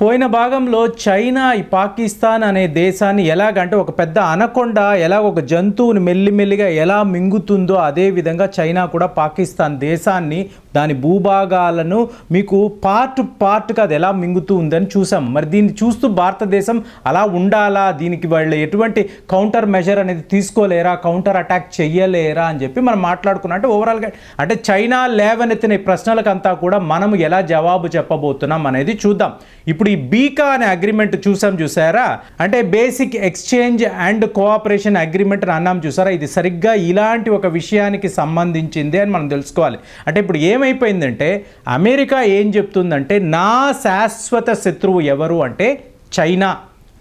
పోయిన భాగంలో చైనా ఈ పాకిస్తాన్ అనే దేశాన్ని ఎలాగంటే ఒక పెద్ద అనకొండ ఎలా ఒక జంతువుని మెల్లిమెల్లిగా ఎలా మింగుతుందో అదేవిధంగా చైనా కూడా పాకిస్తాన్ దేశాన్ని దాని భూభాగాలను మీకు పార్ట్ పార్ట్గా అది ఎలా మింగుతూ ఉందని చూసాం మరి దీన్ని చూస్తూ భారతదేశం అలా ఉండాలా దీనికి వాళ్ళు ఎటువంటి కౌంటర్ మెజర్ అనేది తీసుకోలేరా కౌంటర్ అటాక్ చేయలేరా అని చెప్పి మనం మాట్లాడుకున్నాం అంటే ఓవరాల్గా అంటే చైనా లేవనెత్తిన ప్రశ్నలకంతా కూడా మనం ఎలా జవాబు చెప్పబోతున్నాం అనేది చూద్దాం ఇప్పుడు ఈ బీకా అనే అగ్రిమెంట్ చూసాం చూసారా అంటే basic exchange and cooperation agreement అని అన్నాం చూసారా ఇది సరిగ్గా ఇలాంటి ఒక విషయానికి సంబంధించింది అని మనం తెలుసుకోవాలి అంటే ఇప్పుడు ఏమైపోయిందంటే అమెరికా ఏం చెప్తుందంటే నా శాశ్వత శత్రువు ఎవరు అంటే చైనా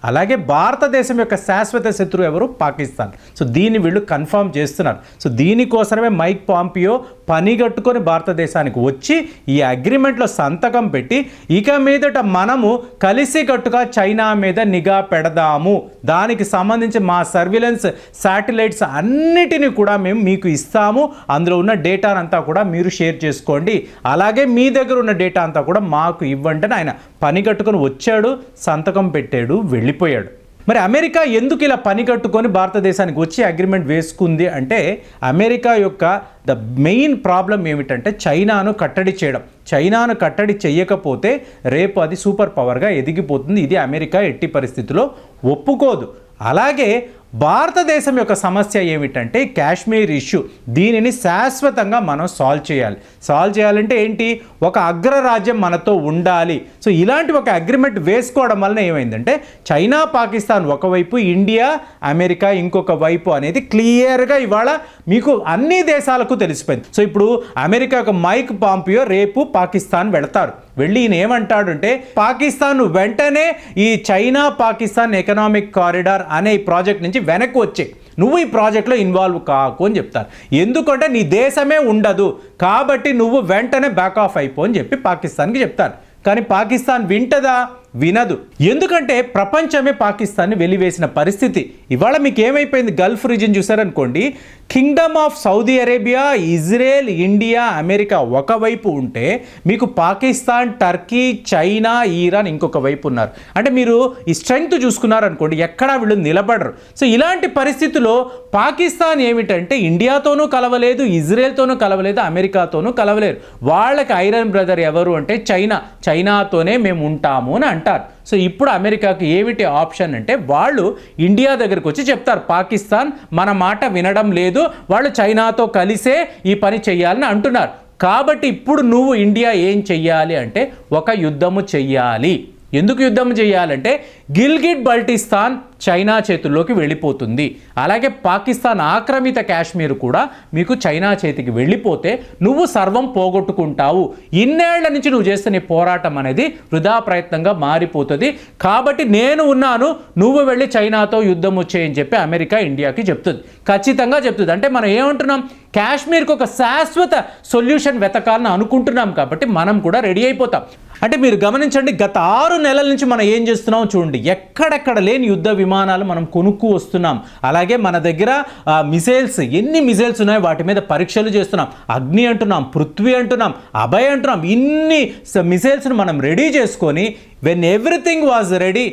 అలాగే భారతదేశం యొక్క శాశ్వత శత్రువు ఎవరు పాకిస్తాన్ సో దీన్ని వీళ్ళు కన్ఫర్మ్ చేస్తున్నారు సో దీనికోసమే మైక్ పాంపియో పనిగట్టుకొని భారతదేశానికి వచ్చి ఈ అగ్రిమెంట్లో సంతకం పెట్టి ఇక మీదట మనము కలిసి కట్టుగా చైనా మీద నిఘా పెడదాము దానికి సంబంధించి మా సర్విలెన్స్ శాటిలైట్స్ అన్నిటినీ కూడా మేము మీకు ఇస్తాము అందులో ఉన్న డేటానంతా కూడా మీరు షేర్ చేసుకోండి అలాగే మీ దగ్గర ఉన్న డేటా అంతా కూడా మాకు ఇవ్వండి ఆయన పనిగట్టుకొని వచ్చాడు సంతకం పెట్టాడు వెళ్ళి వెళ్ళిపోయాడు మరి అమెరికా ఎందుకు ఇలా పని కట్టుకొని భారతదేశానికి వచ్చి అగ్రిమెంట్ వేసుకుంది అంటే అమెరికా యొక్క ద మెయిన్ ప్రాబ్లం ఏమిటంటే చైనాను కట్టడి చేయడం చైనాను కట్టడి చేయకపోతే రేపు అది సూపర్ పవర్గా ఎదిగిపోతుంది ఇది అమెరికా ఎట్టి పరిస్థితిలో ఒప్పుకోదు అలాగే భారతదేశం యొక్క సమస్య ఏమిటంటే కాశ్మీర్ ఇష్యూ దీనిని శాశ్వతంగా మనం సాల్వ్ చేయాలి సాల్వ్ చేయాలంటే ఏంటి ఒక అగ్రరాజ్యం మనతో ఉండాలి సో ఇలాంటి ఒక అగ్రిమెంట్ వేసుకోవడం వలన ఏమైందంటే చైనా పాకిస్తాన్ ఒకవైపు ఇండియా అమెరికా ఇంకొక వైపు అనేది క్లియర్గా ఇవాళ మీకు అన్ని దేశాలకు తెలిసిపోయింది సో ఇప్పుడు అమెరికా యొక్క మైక్ పాంపియో రేపు పాకిస్తాన్ వెళతారు వెళ్ళి ఈయన ఏమంటాడంటే పాకిస్తాన్ వెంటనే ఈ చైనా పాకిస్తాన్ ఎకనామిక్ కారిడార్ అనే ఈ ప్రాజెక్ట్ నుంచి వెనక్కి వచ్చే నువ్వు ఈ ప్రాజెక్ట్లో ఇన్వాల్వ్ కాకు అని చెప్తారు ఎందుకంటే నీ దేశమే ఉండదు కాబట్టి నువ్వు వెంటనే బ్యాక్ ఆఫ్ అయిపో అని చెప్పి పాకిస్తాన్కి చెప్తారు కానీ పాకిస్తాన్ వింటదా వినదు ఎందుకంటే ప్రపంచమే పాకిస్తాన్ని వెలివేసిన పరిస్థితి ఇవాళ మీకు ఏమైపోయింది గల్ఫ్ రీజియన్ చూసారనుకోండి kingdom of Saudi Arabia Israel India America ఒకవైపు ఉంటే మీకు పాకిస్తాన్ టర్కీ చైనా ఈరాన్ ఇంకొక వైపు ఉన్నారు అంటే మీరు ఈ స్ట్రెంగ్త్ చూసుకున్నారనుకోండి ఎక్కడా వీళ్ళు నిలబడరు సో ఇలాంటి పరిస్థితుల్లో పాకిస్తాన్ ఏమిటంటే ఇండియాతోనూ కలవలేదు ఇజ్రాయెల్తోనూ కలవలేదు అమెరికాతోనూ కలవలేరు వాళ్ళకి ఐరన్ బ్రదర్ ఎవరు అంటే చైనా చైనాతోనే మేము ఉంటాము అని అంటారు సో ఇప్పుడు అమెరికాకు ఏమిటి ఆప్షన్ అంటే వాళ్ళు ఇండియా దగ్గరకు వచ్చి చెప్తారు పాకిస్తాన్ మన మాట వినడం లేదు వాళ్ళు చైనాతో కలిసే ఈ పని చేయాలని అంటున్నారు కాబట్టి ఇప్పుడు నువ్వు ఇండియా ఏం చెయ్యాలి అంటే ఒక యుద్ధము చెయ్యాలి ఎందుకు యుద్ధం చేయాలంటే గిల్గిట్ బల్టిస్తాన్ చైనా చేతుల్లోకి వెళ్ళిపోతుంది అలాగే పాకిస్తాన్ ఆక్రమిత కాశ్మీర్ కూడా మీకు చైనా చేతికి వెళ్ళిపోతే నువ్వు సర్వం పోగొట్టుకుంటావు ఇన్నేళ్ల నుంచి నువ్వు చేస్తున్న పోరాటం అనేది వృధా ప్రయత్నంగా మారిపోతుంది కాబట్టి నేను ఉన్నాను నువ్వు వెళ్ళి చైనాతో యుద్ధం వచ్చేయని చెప్పి అమెరికా ఇండియాకి చెప్తుంది ఖచ్చితంగా చెప్తుంది అంటే మనం ఏమంటున్నాం కాశ్మీర్కి ఒక శాశ్వత సొల్యూషన్ వెతకాలని అనుకుంటున్నాం కాబట్టి మనం కూడా రెడీ అయిపోతాం అంటే మీరు గమనించండి గత ఆరు నెలల నుంచి మనం ఏం చేస్తున్నాం చూడండి ఎక్కడెక్కడ లేని యుద్ధ విమానాలు మనం కొనుక్కు వస్తున్నాం అలాగే మన దగ్గర మిసైల్స్ ఎన్ని మిసైల్స్ ఉన్నాయో వాటి మీద పరీక్షలు చేస్తున్నాం అగ్ని అంటున్నాం పృథ్వీ అంటున్నాం అభయ్ అంటున్నాం ఇన్ని మిసైల్స్ను మనం రెడీ చేసుకొని వెన్ ఎవ్రీథింగ్ వాజ్ రెడీ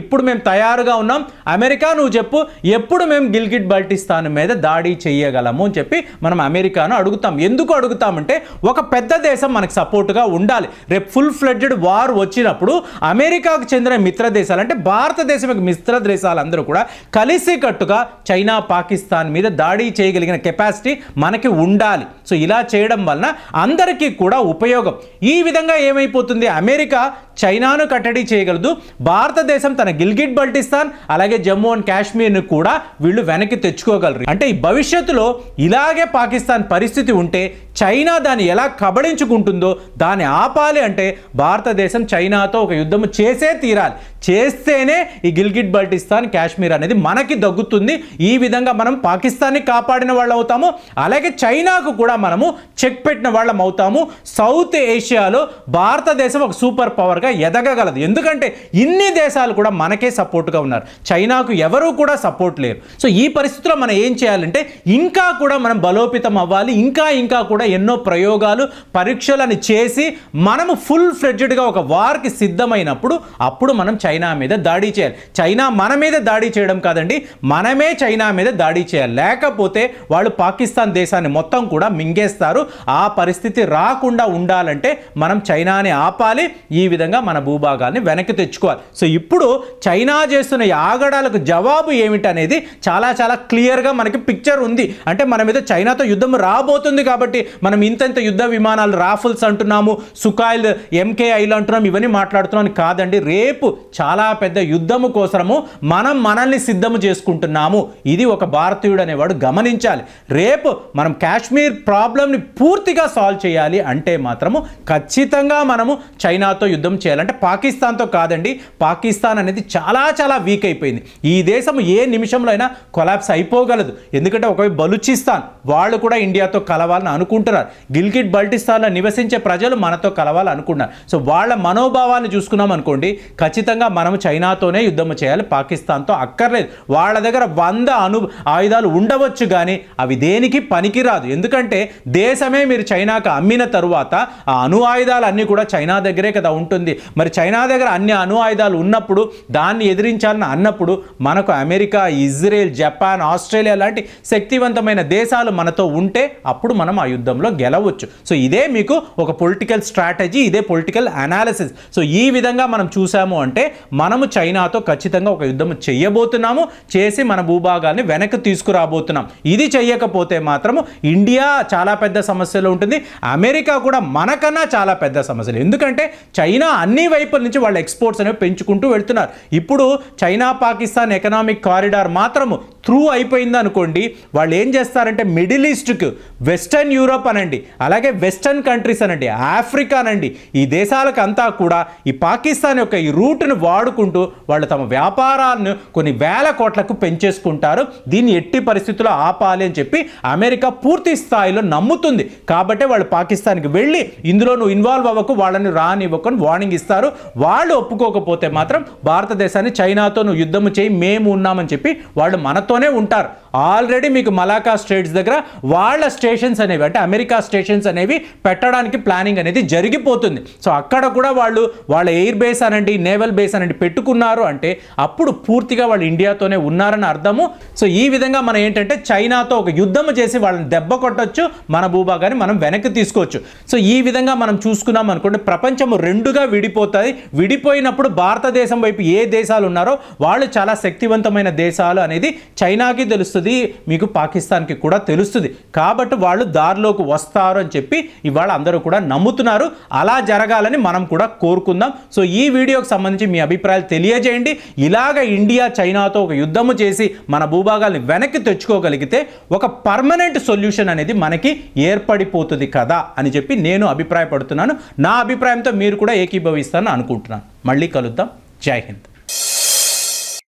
ఇప్పుడు మేము తయారుగా ఉన్నాం అమెరికా నువ్వు చెప్పు ఎప్పుడు మేము గిల్గిట్ బల్టిస్తాన్ మీద దాడి చేయగలము అని చెప్పి మనం అమెరికాను అడుగుతాం ఎందుకు అడుగుతామంటే ఒక పెద్ద దేశం మనకు సపోర్ట్గా ఉండాలి రేపు ఫుల్ ఫ్లెడ్జెడ్ వార్ వచ్చినప్పుడు అమెరికాకు చెందిన మిత్ర దేశాలు అంటే భారతదేశం యొక్క మిత్ర దేశాలందరూ అందరూ కూడా కలిసికట్టుగా చైనా పాకిస్తాన్ మీద దాడి చేయగలిగిన కెపాసిటీ మనకి ఉండాలి సో ఇలా చేయడం వలన అందరికీ కూడా ఉపయోగం ఈ విధంగా ఏమైపోతుంది అమెరికా చైనాను కట్టడి చేయగలదు భారతదేశం తన గిల్గిట్ బల్టిస్తాన్ అలాగే జమ్మూ అండ్ కాశ్మీర్ను కూడా వీళ్ళు వెనక్కి తెచ్చుకోగలరు అంటే ఈ భవిష్యత్తులో ఇలాగే పాకిస్తాన్ పరిస్థితి ఉంటే చైనా దాన్ని ఎలా కబడించుకుంటుందో దాన్ని ఆపాలి అంటే భారతదేశం చైనాతో ఒక యుద్ధం చేసే తీరాలి చేస్తేనే ఈ గిల్గిట్ బల్టిస్తాన్ కాశ్మీర్ అనేది మనకి దగ్గుతుంది ఈ విధంగా మనం పాకిస్తాన్ని కాపాడిన వాళ్ళు అవుతాము అలాగే చైనాకు కూడా మనము చెక్ పెట్టిన వాళ్ళం అవుతాము సౌత్ ఏషియాలో భారతదేశం ఒక సూపర్ పవర్గా ఎదగగలదు ఎందుకంటే ఇన్ని దేశాలు కూడా మనకే సపోర్ట్గా ఉన్నారు చైనాకు ఎవరూ కూడా సపోర్ట్ లేరు సో ఈ పరిస్థితిలో మనం ఏం చేయాలంటే ఇంకా కూడా మనం బలోపేతం అవ్వాలి ఇంకా ఇంకా కూడా ఎన్నో ప్రయోగాలు పరీక్షలను చేసి మనము ఫుల్ ఫ్లెడ్జెడ్గా ఒక వార్కి సిద్ధమైనప్పుడు అప్పుడు మనం చైనా మీద దాడి చేయాలి చైనా మన మీద దాడి చేయడం కాదండి మనమే చైనా మీద దాడి చేయాలి లేకపోతే వాళ్ళు పాకిస్తాన్ దేశాన్ని మొత్తం కూడా మింగేస్తారు ఆ పరిస్థితి రాకుండా ఉండాలంటే మనం చైనాని ఆపాలి ఈ విధంగా మన భూభాగాన్ని వెనక్కి తెచ్చుకోవాలి సో ఇప్పుడు చైనా చేస్తున్న ఆగడాలకు జవాబు ఏమిటనేది చాలా చాలా క్లియర్గా మనకి పిక్చర్ ఉంది అంటే మన మీద చైనాతో యుద్ధం రాబోతుంది కాబట్టి మనం ఇంతెంత యుద్ధ విమానాలు రాఫుల్స్ అంటున్నాము సుకాయిల్ ఎంకేఐలు అంటున్నాము ఇవన్నీ మాట్లాడుతున్నాం కాదండి రేపు చాలా పెద్ద యుద్ధము కోసము మనం మనల్ని సిద్ధము చేసుకుంటున్నాము ఇది ఒక భారతీయుడు అనేవాడు గమనించాలి రేపు మనం కాశ్మీర్ ప్రాబ్లంని పూర్తిగా సాల్వ్ చేయాలి అంటే మాత్రము ఖచ్చితంగా మనము చైనాతో యుద్ధం చేయాలంటే పాకిస్తాన్తో కాదండి పాకిస్తాన్ అనేది చాలా చాలా వీక్ అయిపోయింది ఈ దేశం ఏ నిమిషంలో అయినా కొలాప్స్ అయిపోగలదు ఎందుకంటే ఒకవేళ బలూచిస్తాన్ వాళ్ళు కూడా ఇండియాతో కలవాలని అనుకుంటారు అనుకుంటున్నారు గిల్గిట్ బల్టిస్తాన్లో నివసించే ప్రజలు మనతో కలవాలనుకున్నారు సో వాళ్ళ మనోభావాలను చూసుకున్నాం అనుకోండి ఖచ్చితంగా మనం చైనాతోనే యుద్ధం చేయాలి పాకిస్తాన్తో అక్కర్లేదు వాళ్ళ దగ్గర వంద అను ఆయుధాలు ఉండవచ్చు కానీ అవి దేనికి పనికిరాదు ఎందుకంటే దేశమే మీరు చైనాకు అమ్మిన తరువాత ఆ అణు ఆయుధాలు అన్నీ కూడా చైనా దగ్గరే కదా ఉంటుంది మరి చైనా దగ్గర అన్ని అణు ఆయుధాలు ఉన్నప్పుడు దాన్ని ఎదిరించాలని అన్నప్పుడు మనకు అమెరికా ఇజ్రాయెల్ జపాన్ ఆస్ట్రేలియా లాంటి శక్తివంతమైన దేశాలు మనతో ఉంటే అప్పుడు మనం ఆ యుద్ధం మార్గంలో గెలవచ్చు సో ఇదే మీకు ఒక పొలిటికల్ స్ట్రాటజీ ఇదే పొలిటికల్ అనాలిసిస్ సో ఈ విధంగా మనం చూసాము అంటే మనము చైనాతో ఖచ్చితంగా ఒక యుద్ధం చేయబోతున్నాము చేసి మన భూభాగాన్ని వెనక్కి తీసుకురాబోతున్నాం ఇది చేయకపోతే మాత్రము ఇండియా చాలా పెద్ద సమస్యలో ఉంటుంది అమెరికా కూడా మనకన్నా చాలా పెద్ద సమస్యలు ఎందుకంటే చైనా అన్ని వైపుల నుంచి వాళ్ళ ఎక్స్పోర్ట్స్ అనేవి పెంచుకుంటూ వెళ్తున్నారు ఇప్పుడు చైనా పాకిస్తాన్ ఎకనామిక్ కారిడార్ మాత్రము త్రూ అయిపోయింది అనుకోండి వాళ్ళు ఏం చేస్తారంటే మిడిల్ ఈస్ట్కు వెస్టర్న్ యూరోప్ అనండి అలాగే వెస్టర్న్ కంట్రీస్ అనండి ఆఫ్రికా అనండి ఈ దేశాలకంతా కూడా ఈ పాకిస్తాన్ యొక్క ఈ రూట్ను వాడుకుంటూ వాళ్ళు తమ వ్యాపారాలను కొన్ని వేల కోట్లకు పెంచేసుకుంటారు దీన్ని ఎట్టి పరిస్థితుల్లో ఆపాలి అని చెప్పి అమెరికా పూర్తి స్థాయిలో నమ్ముతుంది కాబట్టే వాళ్ళు పాకిస్తాన్కి వెళ్ళి ఇందులో నువ్వు ఇన్వాల్వ్ అవ్వకు వాళ్ళని రానివ్వకని వార్నింగ్ ఇస్తారు వాళ్ళు ఒప్పుకోకపోతే మాత్రం భారతదేశాన్ని చైనాతో నువ్వు యుద్ధము చేయి మేము ఉన్నామని చెప్పి వాళ్ళు మనతో उ ఆల్రెడీ మీకు మలాకా స్టేట్స్ దగ్గర వాళ్ళ స్టేషన్స్ అనేవి అంటే అమెరికా స్టేషన్స్ అనేవి పెట్టడానికి ప్లానింగ్ అనేది జరిగిపోతుంది సో అక్కడ కూడా వాళ్ళు వాళ్ళ ఎయిర్ బేస్ అనండి నేవల్ బేస్ అనండి పెట్టుకున్నారు అంటే అప్పుడు పూర్తిగా వాళ్ళు ఇండియాతోనే ఉన్నారని అర్థము సో ఈ విధంగా మనం ఏంటంటే చైనాతో ఒక యుద్ధం చేసి వాళ్ళని దెబ్బ కొట్టచ్చు మన భూభాగాన్ని మనం వెనక్కి తీసుకోవచ్చు సో ఈ విధంగా మనం చూసుకున్నాం అనుకోండి ప్రపంచం రెండుగా విడిపోతుంది విడిపోయినప్పుడు భారతదేశం వైపు ఏ దేశాలు ఉన్నారో వాళ్ళు చాలా శక్తివంతమైన దేశాలు అనేది చైనాకి తెలుస్తుంది అన్నది మీకు పాకిస్తాన్కి కూడా తెలుస్తుంది కాబట్టి వాళ్ళు దారిలోకి వస్తారు అని చెప్పి ఇవాళ అందరూ కూడా నమ్ముతున్నారు అలా జరగాలని మనం కూడా కోరుకుందాం సో ఈ వీడియోకి సంబంధించి మీ అభిప్రాయాలు తెలియజేయండి ఇలాగ ఇండియా చైనాతో ఒక యుద్ధము చేసి మన భూభాగాల్ని వెనక్కి తెచ్చుకోగలిగితే ఒక పర్మనెంట్ సొల్యూషన్ అనేది మనకి ఏర్పడిపోతుంది కదా అని చెప్పి నేను అభిప్రాయపడుతున్నాను నా అభిప్రాయంతో మీరు కూడా ఏకీభవిస్తానని అనుకుంటున్నాను మళ్ళీ కలుద్దాం జై హింద్